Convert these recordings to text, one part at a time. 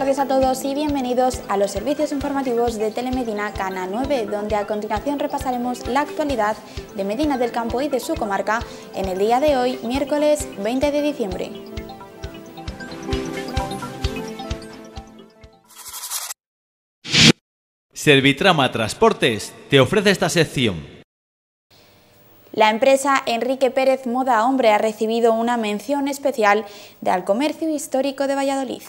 tardes a todos y bienvenidos a los servicios informativos de Telemedina Cana 9, donde a continuación repasaremos la actualidad de Medina del Campo y de su comarca en el día de hoy, miércoles 20 de diciembre. Servitrama Transportes te ofrece esta sección. La empresa Enrique Pérez Moda Hombre ha recibido una mención especial del Comercio Histórico de Valladolid.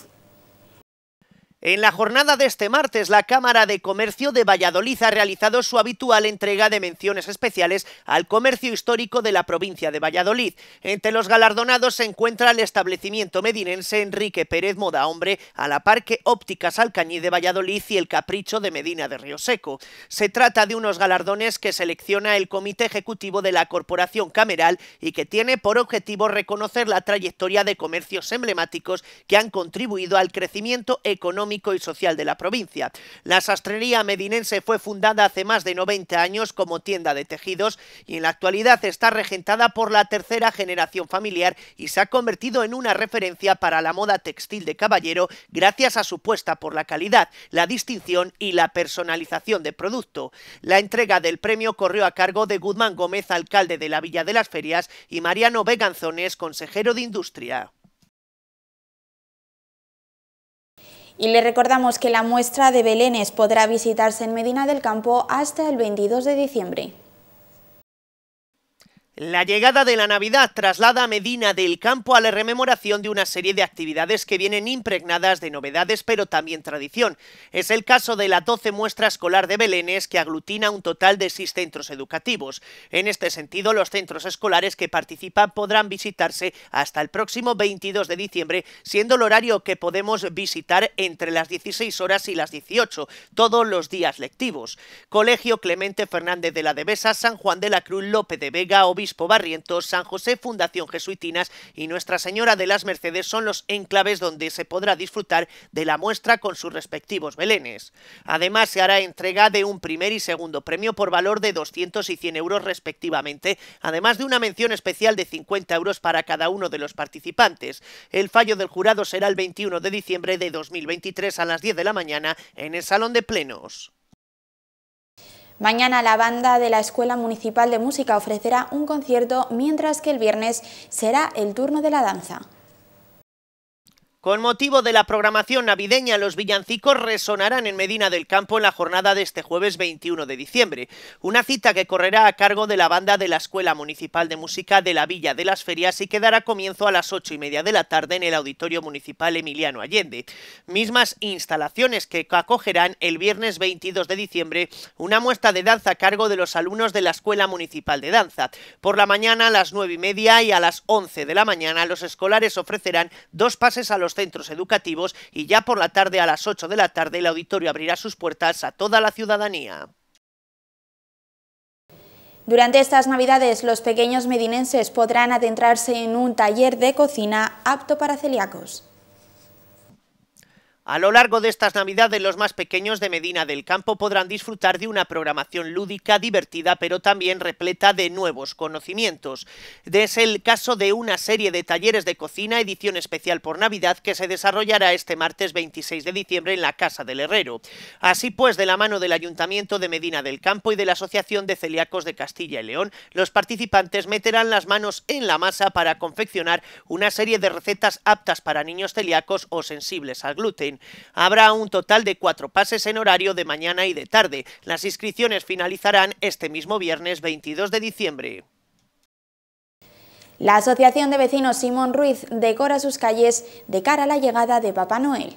En la jornada de este martes, la Cámara de Comercio de Valladolid ha realizado su habitual entrega de menciones especiales al comercio histórico de la provincia de Valladolid. Entre los galardonados se encuentra el establecimiento medinense Enrique Pérez Moda Hombre, a la Parque Ópticas Alcañí de Valladolid y el Capricho de Medina de Río Seco. Se trata de unos galardones que selecciona el Comité Ejecutivo de la Corporación Cameral y que tiene por objetivo reconocer la trayectoria de comercios emblemáticos que han contribuido al crecimiento económico y social de la provincia. La sastrería medinense fue fundada hace más de 90 años como tienda de tejidos y en la actualidad está regentada por la tercera generación familiar y se ha convertido en una referencia para la moda textil de caballero gracias a su puesta por la calidad, la distinción y la personalización de producto. La entrega del premio corrió a cargo de Guzmán Gómez, alcalde de la Villa de las Ferias, y Mariano Veganzones, consejero de Industria. Y le recordamos que la muestra de Belénes podrá visitarse en Medina del Campo hasta el 22 de diciembre. La llegada de la Navidad traslada a Medina del campo a la rememoración de una serie de actividades que vienen impregnadas de novedades pero también tradición. Es el caso de la 12 muestra escolar de Belénes que aglutina un total de 6 centros educativos. En este sentido, los centros escolares que participan podrán visitarse hasta el próximo 22 de diciembre, siendo el horario que podemos visitar entre las 16 horas y las 18, todos los días lectivos. Colegio Clemente Fernández de la Devesa, San Juan de la Cruz, López de Vega, Pobarrientos, Barrientos, San José Fundación Jesuitinas y Nuestra Señora de las Mercedes son los enclaves donde se podrá disfrutar de la muestra con sus respectivos belenes. Además, se hará entrega de un primer y segundo premio por valor de 200 y 100 euros respectivamente, además de una mención especial de 50 euros para cada uno de los participantes. El fallo del jurado será el 21 de diciembre de 2023 a las 10 de la mañana en el Salón de Plenos. Mañana la banda de la Escuela Municipal de Música ofrecerá un concierto, mientras que el viernes será el turno de la danza. Con motivo de la programación navideña, los villancicos resonarán en Medina del Campo en la jornada de este jueves 21 de diciembre, una cita que correrá a cargo de la banda de la Escuela Municipal de Música de la Villa de las Ferias y que dará comienzo a las 8 y media de la tarde en el Auditorio Municipal Emiliano Allende, mismas instalaciones que acogerán el viernes 22 de diciembre una muestra de danza a cargo de los alumnos de la Escuela Municipal de Danza. Por la mañana a las nueve y media y a las 11 de la mañana los escolares ofrecerán dos pases a los centros educativos y ya por la tarde a las 8 de la tarde el auditorio abrirá sus puertas a toda la ciudadanía. Durante estas navidades los pequeños medinenses podrán adentrarse en un taller de cocina apto para celíacos. A lo largo de estas Navidades, los más pequeños de Medina del Campo podrán disfrutar de una programación lúdica, divertida, pero también repleta de nuevos conocimientos. Es el caso de una serie de talleres de cocina, edición especial por Navidad, que se desarrollará este martes 26 de diciembre en la Casa del Herrero. Así pues, de la mano del Ayuntamiento de Medina del Campo y de la Asociación de Celíacos de Castilla y León, los participantes meterán las manos en la masa para confeccionar una serie de recetas aptas para niños celíacos o sensibles al gluten. Habrá un total de cuatro pases en horario de mañana y de tarde. Las inscripciones finalizarán este mismo viernes 22 de diciembre. La Asociación de Vecinos Simón Ruiz decora sus calles de cara a la llegada de Papá Noel.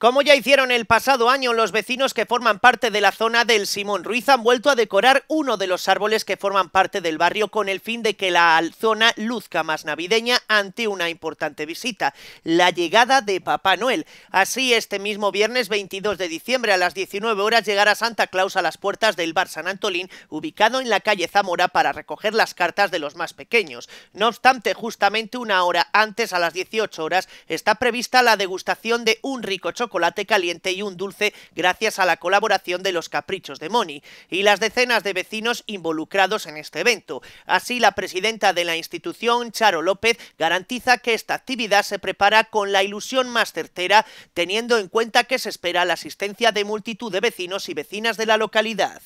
Como ya hicieron el pasado año, los vecinos que forman parte de la zona del Simón Ruiz han vuelto a decorar uno de los árboles que forman parte del barrio con el fin de que la zona luzca más navideña ante una importante visita, la llegada de Papá Noel. Así, este mismo viernes 22 de diciembre a las 19 horas llegará Santa Claus a las puertas del bar San Antolín, ubicado en la calle Zamora, para recoger las cartas de los más pequeños. No obstante, justamente una hora antes, a las 18 horas, está prevista la degustación de un rico chocolate chocolate caliente y un dulce gracias a la colaboración de los caprichos de Moni y las decenas de vecinos involucrados en este evento. Así, la presidenta de la institución, Charo López, garantiza que esta actividad se prepara con la ilusión más certera, teniendo en cuenta que se espera la asistencia de multitud de vecinos y vecinas de la localidad.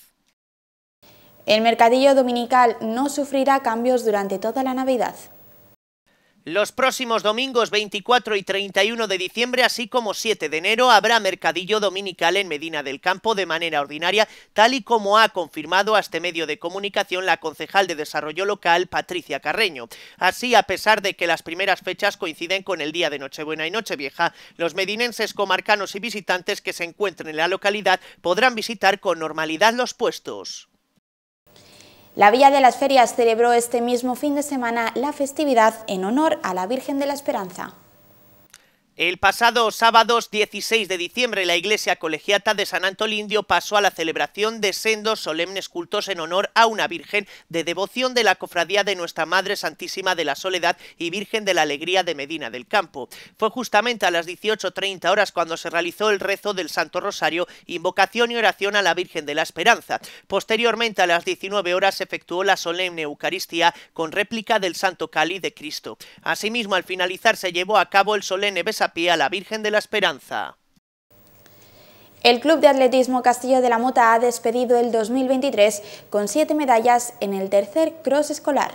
El mercadillo dominical no sufrirá cambios durante toda la Navidad. Los próximos domingos 24 y 31 de diciembre, así como 7 de enero, habrá mercadillo dominical en Medina del Campo de manera ordinaria, tal y como ha confirmado a este medio de comunicación la concejal de Desarrollo Local, Patricia Carreño. Así, a pesar de que las primeras fechas coinciden con el día de Nochebuena y Nochevieja, los medinenses, comarcanos y visitantes que se encuentren en la localidad podrán visitar con normalidad los puestos. La Villa de las Ferias celebró este mismo fin de semana la festividad en honor a la Virgen de la Esperanza. El pasado sábado 16 de diciembre la Iglesia Colegiata de San Antolindio pasó a la celebración de sendos solemnes cultos en honor a una Virgen de devoción de la Cofradía de Nuestra Madre Santísima de la Soledad y Virgen de la Alegría de Medina del Campo. Fue justamente a las 18.30 horas cuando se realizó el rezo del Santo Rosario, invocación y oración a la Virgen de la Esperanza. Posteriormente a las 19 horas se efectuó la solemne Eucaristía con réplica del Santo Cali de Cristo. Asimismo, al finalizar se llevó a cabo el solemne a pie a la Virgen de la Esperanza. El Club de Atletismo Castillo de la Mota ha despedido el 2023 con siete medallas en el tercer cross escolar.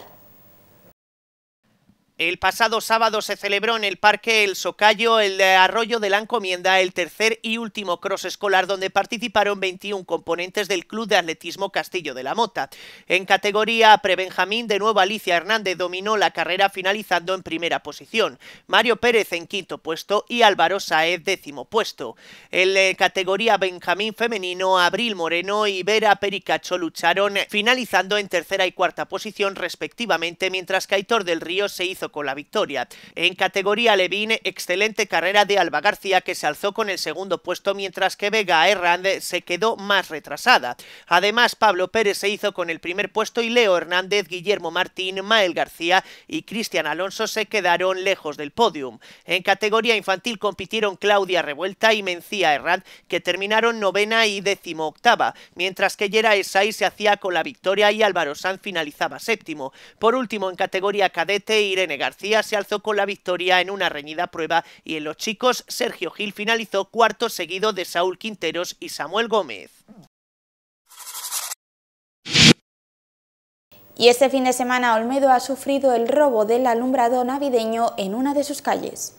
El pasado sábado se celebró en el Parque El Socayo el Arroyo de la Encomienda, el tercer y último cross escolar donde participaron 21 componentes del Club de Atletismo Castillo de la Mota. En categoría prebenjamín, de nuevo Alicia Hernández dominó la carrera finalizando en primera posición, Mario Pérez en quinto puesto y Álvaro Saez décimo puesto. En categoría benjamín femenino, Abril Moreno y Vera Pericacho lucharon finalizando en tercera y cuarta posición respectivamente, mientras que del Río se hizo con la victoria. En categoría Levine, excelente carrera de Alba García que se alzó con el segundo puesto mientras que Vega Herrand se quedó más retrasada. Además, Pablo Pérez se hizo con el primer puesto y Leo Hernández, Guillermo Martín, Mael García y Cristian Alonso se quedaron lejos del podium. En categoría infantil compitieron Claudia Revuelta y Mencía Herrand que terminaron novena y décimo octava, mientras que Yera Esai se hacía con la victoria y Álvaro Sanz finalizaba séptimo. Por último, en categoría cadete, Irene García se alzó con la victoria en una reñida prueba y en los chicos Sergio Gil finalizó cuarto seguido de Saúl Quinteros y Samuel Gómez. Y este fin de semana Olmedo ha sufrido el robo del alumbrado navideño en una de sus calles.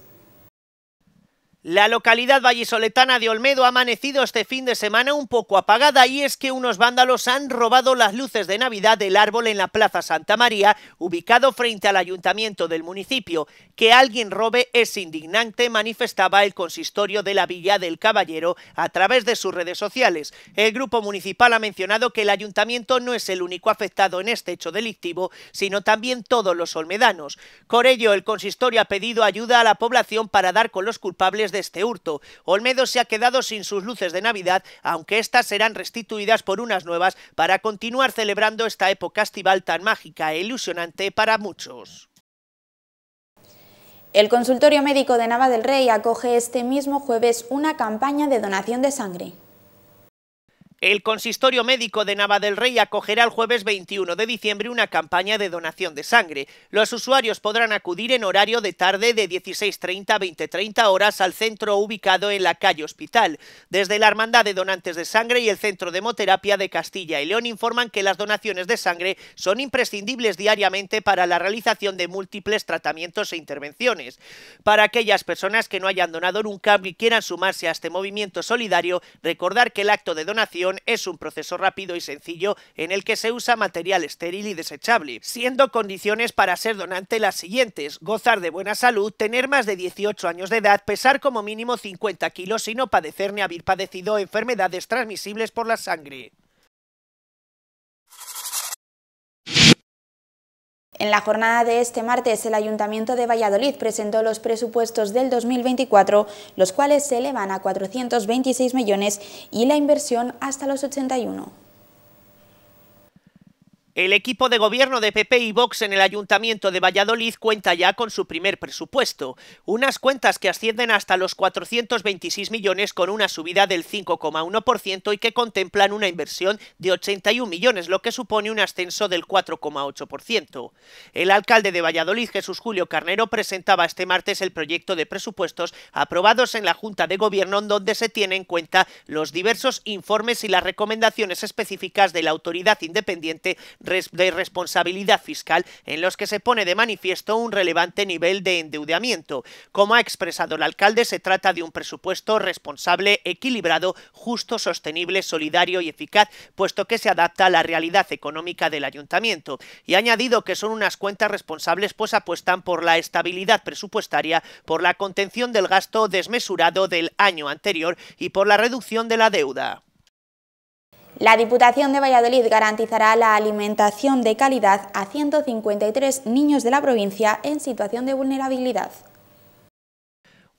La localidad vallisoletana de Olmedo ha amanecido este fin de semana un poco apagada y es que unos vándalos han robado las luces de Navidad del árbol en la Plaza Santa María, ubicado frente al ayuntamiento del municipio. Que alguien robe es indignante, manifestaba el consistorio de la Villa del Caballero a través de sus redes sociales. El grupo municipal ha mencionado que el ayuntamiento no es el único afectado en este hecho delictivo, sino también todos los olmedanos. Por ello, el consistorio ha pedido ayuda a la población para dar con los culpables de este hurto. Olmedo se ha quedado sin sus luces de Navidad, aunque éstas serán restituidas por unas nuevas para continuar celebrando esta época estival tan mágica e ilusionante para muchos. El consultorio médico de Nava del Rey acoge este mismo jueves una campaña de donación de sangre. El consistorio médico de Nava del Rey acogerá el jueves 21 de diciembre una campaña de donación de sangre. Los usuarios podrán acudir en horario de tarde de 16.30 a 20.30 horas al centro ubicado en la calle Hospital. Desde la Hermandad de Donantes de Sangre y el Centro de Hemoterapia de Castilla y León informan que las donaciones de sangre son imprescindibles diariamente para la realización de múltiples tratamientos e intervenciones. Para aquellas personas que no hayan donado nunca y quieran sumarse a este movimiento solidario, recordar que el acto de donación es un proceso rápido y sencillo en el que se usa material estéril y desechable, siendo condiciones para ser donante las siguientes, gozar de buena salud, tener más de 18 años de edad, pesar como mínimo 50 kilos y no padecer ni haber padecido enfermedades transmisibles por la sangre. En la jornada de este martes, el Ayuntamiento de Valladolid presentó los presupuestos del 2024, los cuales se elevan a 426 millones y la inversión hasta los 81. El equipo de gobierno de PP y Vox en el Ayuntamiento de Valladolid cuenta ya con su primer presupuesto, unas cuentas que ascienden hasta los 426 millones con una subida del 5,1% y que contemplan una inversión de 81 millones, lo que supone un ascenso del 4,8%. El alcalde de Valladolid, Jesús Julio Carnero, presentaba este martes el proyecto de presupuestos aprobados en la Junta de Gobierno donde se tienen en cuenta los diversos informes y las recomendaciones específicas de la autoridad independiente de responsabilidad fiscal en los que se pone de manifiesto un relevante nivel de endeudamiento. Como ha expresado el alcalde, se trata de un presupuesto responsable, equilibrado, justo, sostenible, solidario y eficaz, puesto que se adapta a la realidad económica del ayuntamiento. Y ha añadido que son unas cuentas responsables pues apuestan por la estabilidad presupuestaria, por la contención del gasto desmesurado del año anterior y por la reducción de la deuda. La Diputación de Valladolid garantizará la alimentación de calidad a 153 niños de la provincia en situación de vulnerabilidad.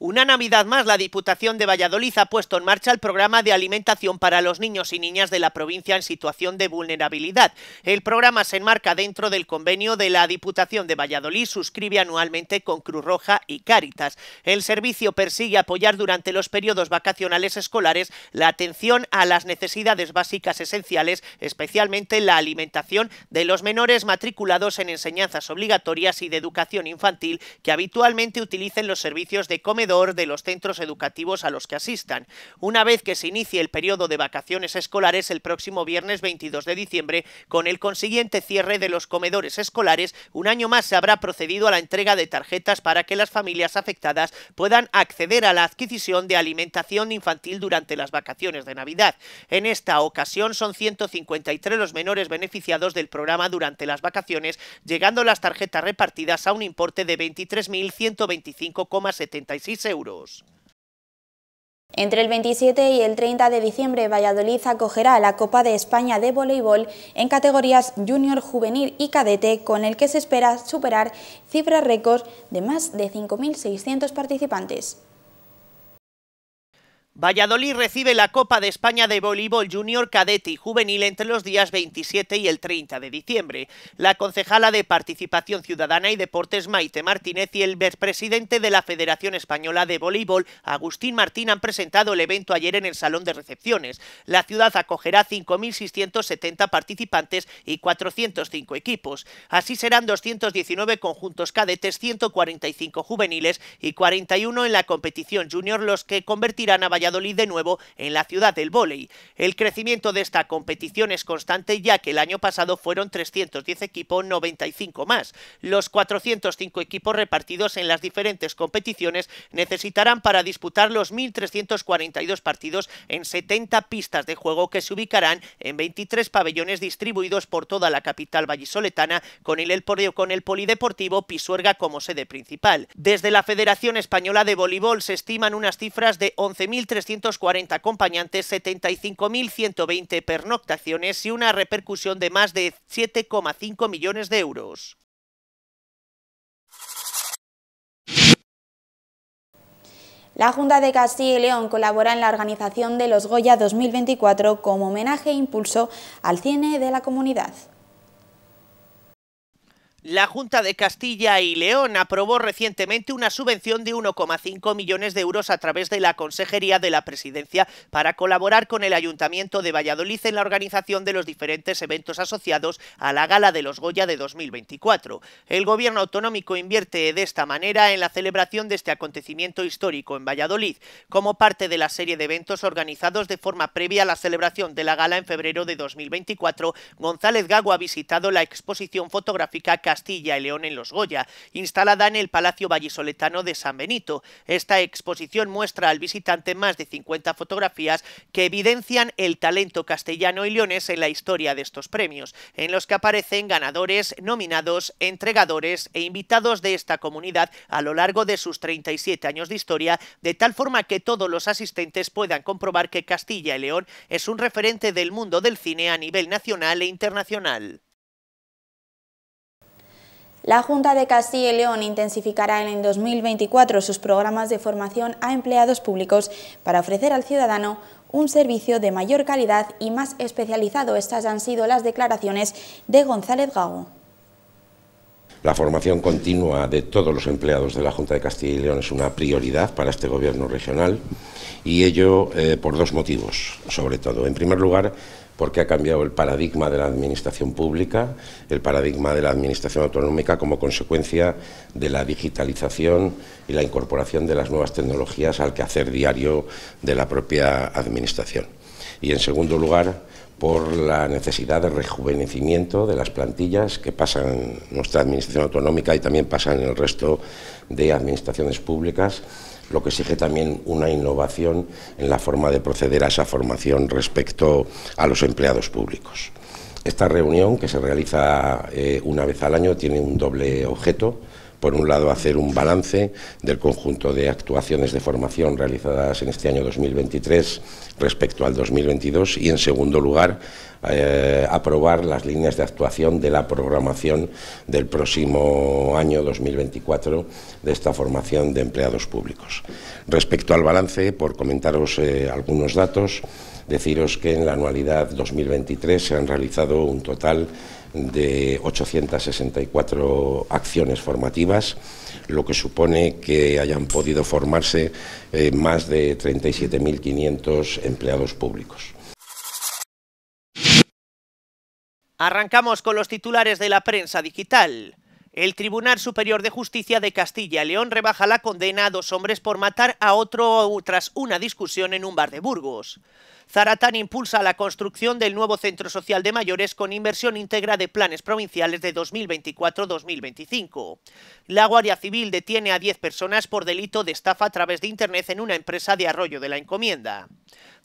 Una Navidad más, la Diputación de Valladolid ha puesto en marcha el programa de alimentación para los niños y niñas de la provincia en situación de vulnerabilidad. El programa se enmarca dentro del convenio de la Diputación de Valladolid, suscribe anualmente con Cruz Roja y Cáritas. El servicio persigue apoyar durante los periodos vacacionales escolares la atención a las necesidades básicas esenciales, especialmente la alimentación de los menores matriculados en enseñanzas obligatorias y de educación infantil que habitualmente utilicen los servicios de comedor de los centros educativos a los que asistan. Una vez que se inicie el periodo de vacaciones escolares el próximo viernes 22 de diciembre, con el consiguiente cierre de los comedores escolares, un año más se habrá procedido a la entrega de tarjetas para que las familias afectadas puedan acceder a la adquisición de alimentación infantil durante las vacaciones de Navidad. En esta ocasión son 153 los menores beneficiados del programa durante las vacaciones, llegando las tarjetas repartidas a un importe de 23.125,76 euros. Entre el 27 y el 30 de diciembre, Valladolid acogerá la Copa de España de Voleibol en categorías junior, juvenil y cadete, con el que se espera superar cifras récord de más de 5.600 participantes. Valladolid recibe la Copa de España de Voleibol Junior Cadete y Juvenil entre los días 27 y el 30 de diciembre. La concejala de Participación Ciudadana y Deportes Maite Martínez y el vicepresidente de la Federación Española de Voleibol, Agustín Martín, han presentado el evento ayer en el Salón de Recepciones. La ciudad acogerá 5.670 participantes y 405 equipos. Así serán 219 conjuntos cadetes, 145 juveniles y 41 en la competición junior los que convertirán a Valladolid Valladolid de nuevo en la ciudad del vóley. El crecimiento de esta competición es constante ya que el año pasado fueron 310 equipos, 95 más. Los 405 equipos repartidos en las diferentes competiciones necesitarán para disputar los 1.342 partidos en 70 pistas de juego que se ubicarán en 23 pabellones distribuidos por toda la capital vallisoletana con el, con el Polideportivo Pisuerga como sede principal. Desde la Federación Española de Voleibol se estiman unas cifras de 11.000 340 acompañantes, 75.120 pernoctaciones y una repercusión de más de 7,5 millones de euros. La Junta de Castilla y León colabora en la organización de los Goya 2024 como homenaje e impulso al cine de la comunidad. La Junta de Castilla y León aprobó recientemente una subvención de 1,5 millones de euros a través de la Consejería de la Presidencia para colaborar con el Ayuntamiento de Valladolid en la organización de los diferentes eventos asociados a la Gala de los Goya de 2024. El Gobierno autonómico invierte de esta manera en la celebración de este acontecimiento histórico en Valladolid, como parte de la serie de eventos organizados de forma previa a la celebración de la gala en febrero de 2024. González Gago ha visitado la exposición fotográfica Castilla y León en los Goya, instalada en el Palacio Vallisoletano de San Benito. Esta exposición muestra al visitante más de 50 fotografías que evidencian el talento castellano y leones en la historia de estos premios, en los que aparecen ganadores, nominados, entregadores e invitados de esta comunidad a lo largo de sus 37 años de historia, de tal forma que todos los asistentes puedan comprobar que Castilla y León es un referente del mundo del cine a nivel nacional e internacional. La Junta de Castilla y León intensificará en 2024 sus programas de formación a empleados públicos para ofrecer al ciudadano un servicio de mayor calidad y más especializado. Estas han sido las declaraciones de González Gago. La formación continua de todos los empleados de la Junta de Castilla y León es una prioridad para este Gobierno regional y ello eh, por dos motivos, sobre todo. En primer lugar, porque ha cambiado el paradigma de la administración pública, el paradigma de la administración autonómica como consecuencia de la digitalización y la incorporación de las nuevas tecnologías al quehacer diario de la propia administración. Y en segundo lugar, por la necesidad de rejuvenecimiento de las plantillas que pasan nuestra administración autonómica y también pasan el resto de administraciones públicas lo que exige también una innovación en la forma de proceder a esa formación respecto a los empleados públicos. Esta reunión, que se realiza eh, una vez al año, tiene un doble objeto por un lado, hacer un balance del conjunto de actuaciones de formación realizadas en este año 2023 respecto al 2022 y, en segundo lugar, eh, aprobar las líneas de actuación de la programación del próximo año 2024 de esta formación de empleados públicos. Respecto al balance, por comentaros eh, algunos datos, deciros que en la anualidad 2023 se han realizado un total de 864 acciones formativas, lo que supone que hayan podido formarse eh, más de 37.500 empleados públicos. Arrancamos con los titulares de la prensa digital. El Tribunal Superior de Justicia de Castilla y León rebaja la condena a dos hombres por matar a otro tras una discusión en un bar de Burgos. Zaratán impulsa la construcción del nuevo centro social de mayores con inversión íntegra de planes provinciales de 2024-2025. La Guardia Civil detiene a 10 personas por delito de estafa a través de Internet en una empresa de arroyo de la encomienda.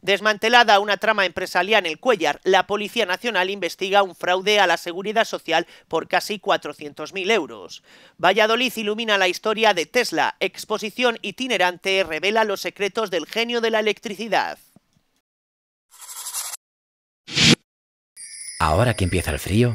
Desmantelada una trama empresarial en el Cuellar, la Policía Nacional investiga un fraude a la Seguridad Social por casi 400.000 euros. Valladolid ilumina la historia de Tesla. Exposición itinerante revela los secretos del genio de la electricidad. Ahora que empieza el frío,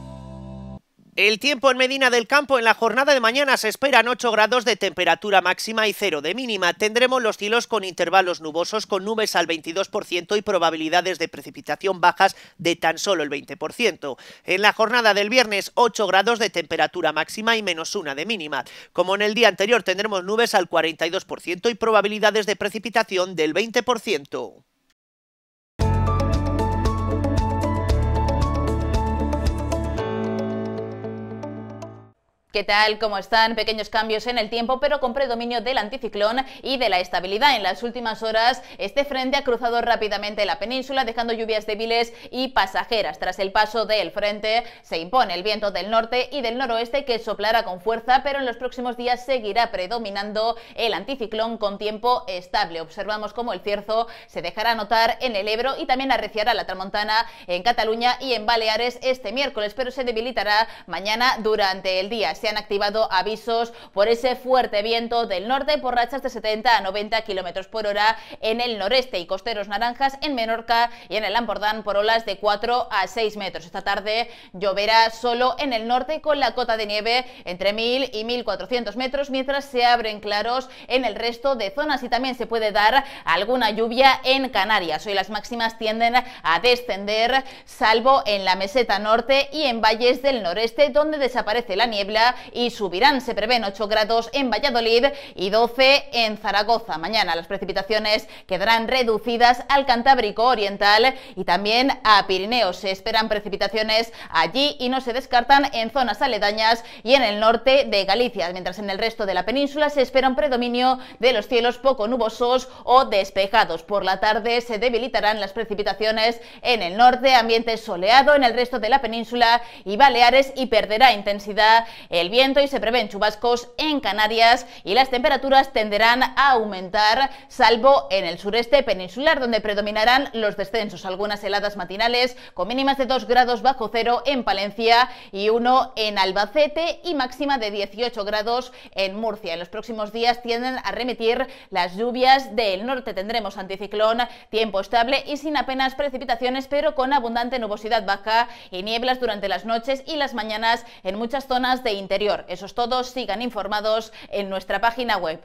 El tiempo en Medina del Campo en la jornada de mañana se esperan 8 grados de temperatura máxima y 0 de mínima. Tendremos los cielos con intervalos nubosos con nubes al 22% y probabilidades de precipitación bajas de tan solo el 20%. En la jornada del viernes 8 grados de temperatura máxima y menos 1 de mínima. Como en el día anterior tendremos nubes al 42% y probabilidades de precipitación del 20%. ¿Qué tal? ¿Cómo están? Pequeños cambios en el tiempo, pero con predominio del anticiclón y de la estabilidad. En las últimas horas, este frente ha cruzado rápidamente la península, dejando lluvias débiles y pasajeras. Tras el paso del frente, se impone el viento del norte y del noroeste que soplará con fuerza, pero en los próximos días seguirá predominando el anticiclón con tiempo estable. Observamos cómo el cierzo se dejará notar en el Ebro y también arreciará la tramontana en Cataluña y en Baleares este miércoles, pero se debilitará mañana durante el día se han activado avisos por ese fuerte viento del norte por rachas de 70 a 90 kilómetros por hora en el noreste y costeros naranjas en Menorca y en el Lampordán por olas de 4 a 6 metros. Esta tarde lloverá solo en el norte con la cota de nieve entre 1000 y 1400 metros, mientras se abren claros en el resto de zonas y también se puede dar alguna lluvia en Canarias. Hoy las máximas tienden a descender, salvo en la meseta norte y en valles del noreste, donde desaparece la niebla y subirán. Se prevén 8 grados en Valladolid y 12 en Zaragoza. Mañana las precipitaciones quedarán reducidas al Cantábrico Oriental y también a Pirineos. Se esperan precipitaciones allí y no se descartan en zonas aledañas y en el norte de Galicia, mientras en el resto de la península se espera un predominio de los cielos poco nubosos o despejados. Por la tarde se debilitarán las precipitaciones en el norte, ambiente soleado en el resto de la península y Baleares y perderá intensidad el viento y se prevén chubascos en Canarias y las temperaturas tenderán a aumentar, salvo en el sureste peninsular, donde predominarán los descensos, algunas heladas matinales con mínimas de 2 grados bajo cero en Palencia y 1 en Albacete y máxima de 18 grados en Murcia. En los próximos días tienden a remitir las lluvias del norte. Tendremos anticiclón, tiempo estable y sin apenas precipitaciones, pero con abundante nubosidad baja y nieblas durante las noches y las mañanas en muchas zonas de interior esos todos sigan informados en nuestra página web.